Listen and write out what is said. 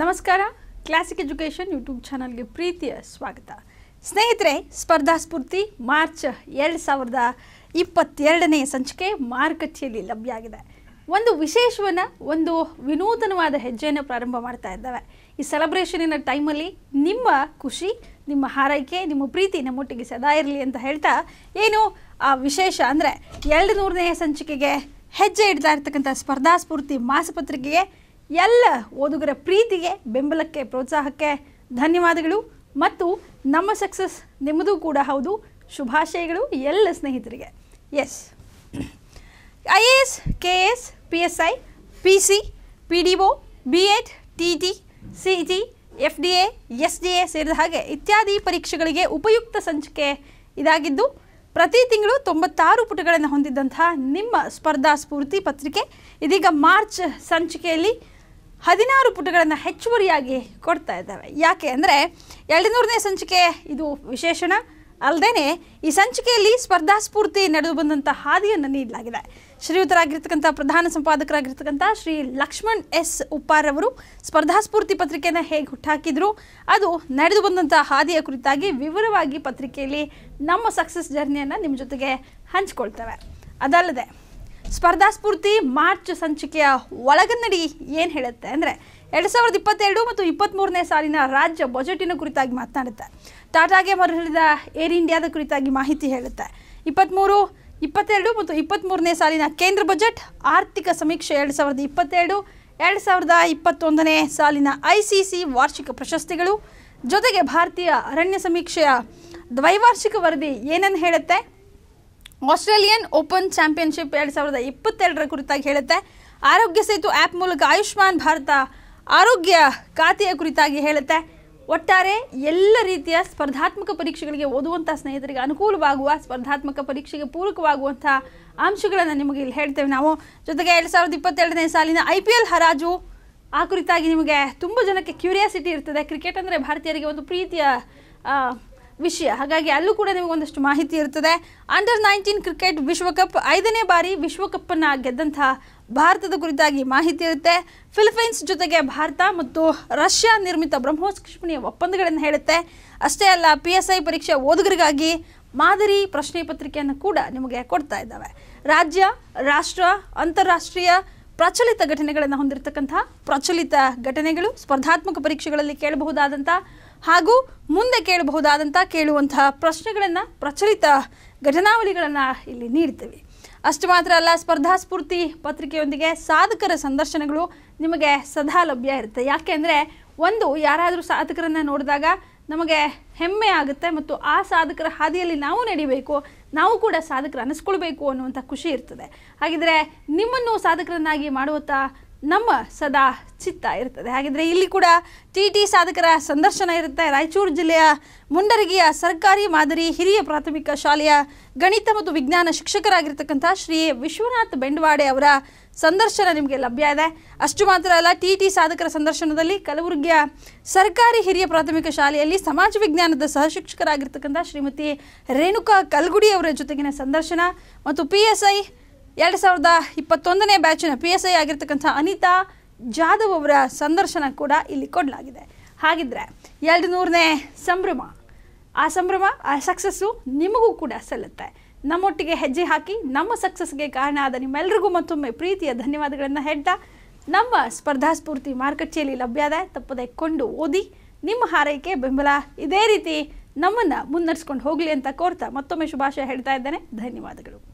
ನಮಸ್ಕಾರ classic education YouTube ಚಾನಲ್ಗೆ ಪ್ರೀತಿಯ ಸ್ವಾಗತ ಸ್ನೇಹಿತರೆ ಸ್ಪರ್ಧಾ ಸ್ಫೂರ್ತಿ ಮಾರ್ಚ್ ಎರಡು ಸಾವಿರದ ಇಪ್ಪತ್ತೆರಡನೇ ಸಂಚಿಕೆ ಮಾರುಕಟ್ಟೆಯಲ್ಲಿ ಲಭ್ಯ ಆಗಿದೆ ಒಂದು ವಿಶೇಷವನ್ನು ಒಂದು ವಿನೂತನವಾದ ಹೆಜ್ಜೆಯನ್ನು ಪ್ರಾರಂಭ ಮಾಡ್ತಾ ಇದ್ದಾವೆ ಈ ಸೆಲೆಬ್ರೇಷನಿನ ಟೈಮಲ್ಲಿ ನಿಮ್ಮ ಖುಷಿ ನಿಮ್ಮ ಹಾರೈಕೆ ನಿಮ್ಮ ಪ್ರೀತಿ ನಮ್ಮೊಟ್ಟಿಗೆ ಸದಾ ಇರಲಿ ಅಂತ ಹೇಳ್ತಾ ಏನು ಆ ವಿಶೇಷ ಅಂದರೆ ಎರಡು ನೂರನೇ ಸಂಚಿಕೆಗೆ ಹೆಜ್ಜೆ ಇಡ್ತಾ ಇರ್ತಕ್ಕಂಥ ಸ್ಪರ್ಧಾಸ್ಫೂರ್ತಿ ಮಾಸಪತ್ರಿಕೆಗೆ ಎಲ್ಲ ಓದುಗರ ಪ್ರೀತಿಗೆ ಬೆಂಬಲಕ್ಕೆ ಪ್ರೋತ್ಸಾಹಕ್ಕೆ ಧನ್ಯವಾದಗಳು ಮತ್ತು ನಮ್ಮ ಸಕ್ಸಸ್ ನಿಮ್ಮದು ಕೂಡ ಹೌದು ಶುಭಾಶಯಗಳು ಎಲ್ಲ ಸ್ನೇಹಿತರಿಗೆ S I A S K S P S I P C P D O B Ed T T C T F D A S D A ಸೇರಿದ ಹಾಗೆ ಇತ್ಯಾದಿ ಪರೀಕ್ಷೆಗಳಿಗೆ ಉಪಯುಕ್ತ ಸಂಚಿಕೆ ಇದಾಗಿದ್ದು ಪ್ರತಿ ತಿಂಗಳು ತೊಂಬತ್ತಾರು ಪುಟಗಳನ್ನು ಹೊಂದಿದ್ದಂತಹ ನಿಮ್ಮ ಸ್ಪರ್ಧಾ ಸ್ಫೂರ್ತಿ ಪತ್ರಿಕೆ ಇದೀಗ ಮಾರ್ಚ್ ಸಂಚಿಕೆಯಲ್ಲಿ ಹದಿನಾರು ಪುಟಗಳನ್ನು ಹೆಚ್ಚುವರಿಯಾಗಿ ಕೊಡ್ತಾ ಇದ್ದಾವೆ ಯಾಕೆ ಅಂದರೆ ನೂರನೇ ಸಂಚಿಕೆ ಇದು ವಿಶೇಷಣ ಅಲ್ಲದೇ ಈ ಸಂಚಿಕೆಯಲ್ಲಿ ಸ್ಪರ್ಧಾಸ್ಫೂರ್ತಿ ನಡೆದು ಬಂದಂಥ ಹಾದಿಯನ್ನು ನೀಡಲಾಗಿದೆ ಶ್ರೀಯುತರಾಗಿರ್ತಕ್ಕಂಥ ಪ್ರಧಾನ ಸಂಪಾದಕರಾಗಿರ್ತಕ್ಕಂಥ ಶ್ರೀ ಲಕ್ಷ್ಮಣ್ ಎಸ್ ಉಪ್ಪಾರವರು ಸ್ಪರ್ಧಾಸ್ಫೂರ್ತಿ ಪತ್ರಿಕೆಯನ್ನು ಹೇಗೆ ಹುಟ್ಟಾಕಿದ್ರು ಅದು ನಡೆದು ಬಂದಂಥ ಹಾದಿಯ ಕುರಿತಾಗಿ ವಿವರವಾಗಿ ಪತ್ರಿಕೆಯಲ್ಲಿ ನಮ್ಮ ಸಕ್ಸಸ್ ಜರ್ನಿಯನ್ನು ನಿಮ್ಮ ಜೊತೆಗೆ ಹಂಚಿಕೊಳ್ತೇವೆ ಅದಲ್ಲದೆ ಸ್ಪರ್ಧಾಸ್ಫೂರ್ತಿ ಮಾರ್ಚ್ ಸಂಚಿಕೆಯ ಒಳಗನ್ನಡಿ ಏನು ಹೇಳುತ್ತೆ ಅಂದರೆ ಎರಡು ಸಾವಿರದ ಇಪ್ಪತ್ತೆರಡು ಮತ್ತು ಇಪ್ಪತ್ತ್ಮೂರನೇ ಸಾಲಿನ ರಾಜ್ಯ ಬಜೆಟಿನ ಕುರಿತಾಗಿ ಮಾತನಾಡುತ್ತೆ ಟಾಟಾಗೆ ಮರಳಿದ ಏರ್ ಇಂಡಿಯಾದ ಕುರಿತಾಗಿ ಮಾಹಿತಿ ಹೇಳುತ್ತೆ ಇಪ್ಪತ್ತ್ಮೂರು ಇಪ್ಪತ್ತೆರಡು ಮತ್ತು ಇಪ್ಪತ್ತ್ಮೂರನೇ ಸಾಲಿನ ಕೇಂದ್ರ ಬಜೆಟ್ ಆರ್ಥಿಕ ಸಮೀಕ್ಷೆ ಎರಡು ಸಾವಿರದ ಇಪ್ಪತ್ತೆರಡು ಎರಡು ಸಾವಿರದ ಇಪ್ಪತ್ತೊಂದನೇ ಸಾಲಿನ ಐ ಸಿ ಸಿ ವಾರ್ಷಿಕ ಪ್ರಶಸ್ತಿಗಳು ಜೊತೆಗೆ ಭಾರತೀಯ ಅರಣ್ಯ ಸಮೀಕ್ಷೆಯ ದ್ವೈವಾರ್ಷಿಕ ವರದಿ ಏನನ್ನು ಹೇಳುತ್ತೆ ಆಸ್ಟ್ರೇಲಿಯನ್ ಓಪನ್ ಚಾಂಪಿಯನ್ಶಿಪ್ ಎರಡು ಸಾವಿರದ ಇಪ್ಪತ್ತೆರಡರ ಕುರಿತಾಗಿ ಹೇಳುತ್ತೆ ಆರೋಗ್ಯ ಸೇತು ಆ್ಯಪ್ ಮೂಲಕ ಆಯುಷ್ಮಾನ್ ಭಾರತ ಆರೋಗ್ಯ ಖಾತೆಯ ಕುರಿತಾಗಿ ಹೇಳುತ್ತೆ ಒಟ್ಟಾರೆ ಎಲ್ಲ ರೀತಿಯ ಸ್ಪರ್ಧಾತ್ಮಕ ಪರೀಕ್ಷೆಗಳಿಗೆ ಓದುವಂಥ ಸ್ನೇಹಿತರಿಗೆ ಅನುಕೂಲವಾಗುವ ಸ್ಪರ್ಧಾತ್ಮಕ ಪರೀಕ್ಷೆಗೆ ಪೂರಕವಾಗುವಂಥ ಅಂಶಗಳನ್ನು ನಿಮಗೆ ಇಲ್ಲಿ ಹೇಳ್ತೇವೆ ನಾವು ಜೊತೆಗೆ ಎರಡು ಸಾವಿರದ ಇಪ್ಪತ್ತೆರಡನೇ ಸಾಲಿನ ಐ ಪಿ ಎಲ್ ಹರಾಜು ಆ ಕುರಿತಾಗಿ ನಿಮಗೆ ತುಂಬ ಜನಕ್ಕೆ ಕ್ಯೂರಿಯಾಸಿಟಿ ಇರ್ತದೆ ಕ್ರಿಕೆಟ್ ಅಂದರೆ ಭಾರತೀಯರಿಗೆ ಒಂದು ಪ್ರೀತಿಯ ವಿಷಯ ಹಾಗಾಗಿ ಅಲ್ಲೂ ಕೂಡ ನಿಮಗೆ ಒಂದಷ್ಟು ಮಾಹಿತಿ ಇರ್ತದೆ ಅಂಡರ್ ನೈನ್ಟೀನ್ ಕ್ರಿಕೆಟ್ ವಿಶ್ವಕಪ್ ಐದನೇ ಬಾರಿ ವಿಶ್ವಕಪ್ಪನ್ನು ಗೆದ್ದಂತಹ ಭಾರತದ ಕುರಿತಾಗಿ ಮಾಹಿತಿ ಇರುತ್ತೆ ಫಿಲಿಪೈನ್ಸ್ ಜೊತೆಗೆ ಭಾರತ ಮತ್ತು ರಷ್ಯಾ ನಿರ್ಮಿತ ಬ್ರಹ್ಮೋಸ್ ಕ್ಷಿಪಣಿಯ ಒಪ್ಪಂದಗಳನ್ನು ಹೇಳುತ್ತೆ ಅಷ್ಟೇ ಅಲ್ಲ ಪಿ ಎಸ್ ಐ ಪರೀಕ್ಷೆ ಓದುಗರಿಗಾಗಿ ಮಾದರಿ ಪ್ರಶ್ನೆ ಪತ್ರಿಕೆಯನ್ನು ಕೂಡ ನಿಮಗೆ ಕೊಡ್ತಾ ಇದ್ದಾವೆ ರಾಜ್ಯ ರಾಷ್ಟ್ರ ಅಂತಾರಾಷ್ಟ್ರೀಯ ಪ್ರಚಲಿತ ಘಟನೆಗಳನ್ನು ಹೊಂದಿರತಕ್ಕಂತಹ ಪ್ರಚಲಿತ ಘಟನೆಗಳು ಸ್ಪರ್ಧಾತ್ಮಕ ಪರೀಕ್ಷೆಗಳಲ್ಲಿ ಕೇಳಬಹುದಾದಂಥ ಹಾಗೂ ಮುಂದೆ ಕೇಳಬಹುದಾದಂಥ ಕೇಳುವಂತಹ ಪ್ರಶ್ನೆಗಳನ್ನು ಪ್ರಚಲಿತ ಘಟನಾವಳಿಗಳನ್ನು ಇಲ್ಲಿ ನೀಡ್ತೇವೆ ಅಷ್ಟು ಮಾತ್ರ ಅಲ್ಲ ಸ್ಪರ್ಧಾ ಸ್ಫೂರ್ತಿ ಪತ್ರಿಕೆಯೊಂದಿಗೆ ಸಾಧಕರ ಸಂದರ್ಶನಗಳು ನಿಮಗೆ ಸದಾ ಲಭ್ಯ ಇರುತ್ತೆ ಯಾಕೆ ಒಂದು ಯಾರಾದರೂ ಸಾಧಕರನ್ನು ನೋಡಿದಾಗ ನಮಗೆ ಹೆಮ್ಮೆ ಆಗುತ್ತೆ ಮತ್ತು ಆ ಸಾಧಕರ ಹಾದಿಯಲ್ಲಿ ನಾವು ನಡಿಬೇಕು ನಾವು ಕೂಡ ಸಾಧಕರು ಅನಿಸ್ಕೊಳ್ಬೇಕು ಅನ್ನುವಂಥ ಖುಷಿ ಇರ್ತದೆ ಹಾಗಿದ್ರೆ ನಿಮ್ಮನ್ನು ಸಾಧಕರನ್ನಾಗಿ ಮಾಡುವಂಥ ನಮ್ಮ ಸದಾ ಚಿತ್ತ ಇರ್ತದೆ ಹಾಗಿದ್ರೆ ಇಲ್ಲಿ ಕೂಡ ಟಿ ಟಿ ಸಾಧಕರ ಸಂದರ್ಶನ ಇರುತ್ತೆ ರಾಯಚೂರು ಜಿಲ್ಲೆಯ ಮುಂಡರಗಿಯ ಸರ್ಕಾರಿ ಮಾದರಿ ಹಿರಿಯ ಪ್ರಾಥಮಿಕ ಶಾಲೆಯ ಗಣಿತ ಮತ್ತು ವಿಜ್ಞಾನ ಶಿಕ್ಷಕರಾಗಿರ್ತಕ್ಕಂಥ ಶ್ರೀ ವಿಶ್ವನಾಥ್ ಬೆಂಡವಾಡೆ ಅವರ ಸಂದರ್ಶನ ನಿಮಗೆ ಲಭ್ಯ ಇದೆ ಅಷ್ಟು ಮಾತ್ರ ಅಲ್ಲ ಟಿ ಟಿ ಸಾಧಕರ ಸಂದರ್ಶನದಲ್ಲಿ ಕಲಬುರಗಿಯ ಸರ್ಕಾರಿ ಹಿರಿಯ ಪ್ರಾಥಮಿಕ ಶಾಲೆಯಲ್ಲಿ ಸಮಾಜ ವಿಜ್ಞಾನದ ಸಹಶಿಕ್ಷಕರಾಗಿರ್ತಕ್ಕಂಥ ಶ್ರೀಮತಿ ರೇಣುಕಾ ಕಲ್ಗುಡಿ ಅವರ ಜೊತೆಗಿನ ಸಂದರ್ಶನ ಮತ್ತು ಪಿ ಎಸ್ ಐ ಎರಡು ಸಾವಿರದ ಇಪ್ಪತ್ತೊಂದನೇ ಬ್ಯಾಚಿನ ಪಿ ಎಸ್ ಐ ಆಗಿರ್ತಕ್ಕಂಥ ಅನಿತಾ ಜಾಧವ್ ಅವರ ಸಂದರ್ಶನ ಕೂಡ ಇಲ್ಲಿ ಕೊಡಲಾಗಿದೆ ಹಾಗಿದ್ರೆ ಎರಡು ನೂರನೇ ಸಂಭ್ರಮ ಆ ಸಂಭ್ರಮ ಆ ಸಕ್ಸಸ್ಸು ನಿಮಗೂ ಕೂಡ ಸಲ್ಲುತ್ತೆ ನಮ್ಮೊಟ್ಟಿಗೆ ಹೆಜ್ಜೆ ಹಾಕಿ ನಮ್ಮ ಸಕ್ಸಸ್ಗೆ ಕಾರಣ ಆದ ನಿಮ್ಮೆಲ್ಲರಿಗೂ ಮತ್ತೊಮ್ಮೆ ಪ್ರೀತಿಯ ಧನ್ಯವಾದಗಳನ್ನು ಹೇಳ್ತಾ ನಮ್ಮ ಸ್ಪರ್ಧಾ ಸ್ಫೂರ್ತಿ ಮಾರುಕಟ್ಟೆಯಲ್ಲಿ ಲಭ್ಯ ಇದೆ ತಪ್ಪದೆ ಕೊಂಡು ಓದಿ ನಿಮ್ಮ ಹಾರೈಕೆ ಬೆಂಬಲ ಇದೇ ರೀತಿ ನಮ್ಮನ್ನು ಮುನ್ನಡೆಸ್ಕೊಂಡು ಹೋಗಲಿ ಅಂತ ಕೋರ್ತಾ ಮತ್ತೊಮ್ಮೆ ಶುಭಾಶಯ ಹೇಳ್ತಾ ಇದ್ದೇನೆ ಧನ್ಯವಾದಗಳು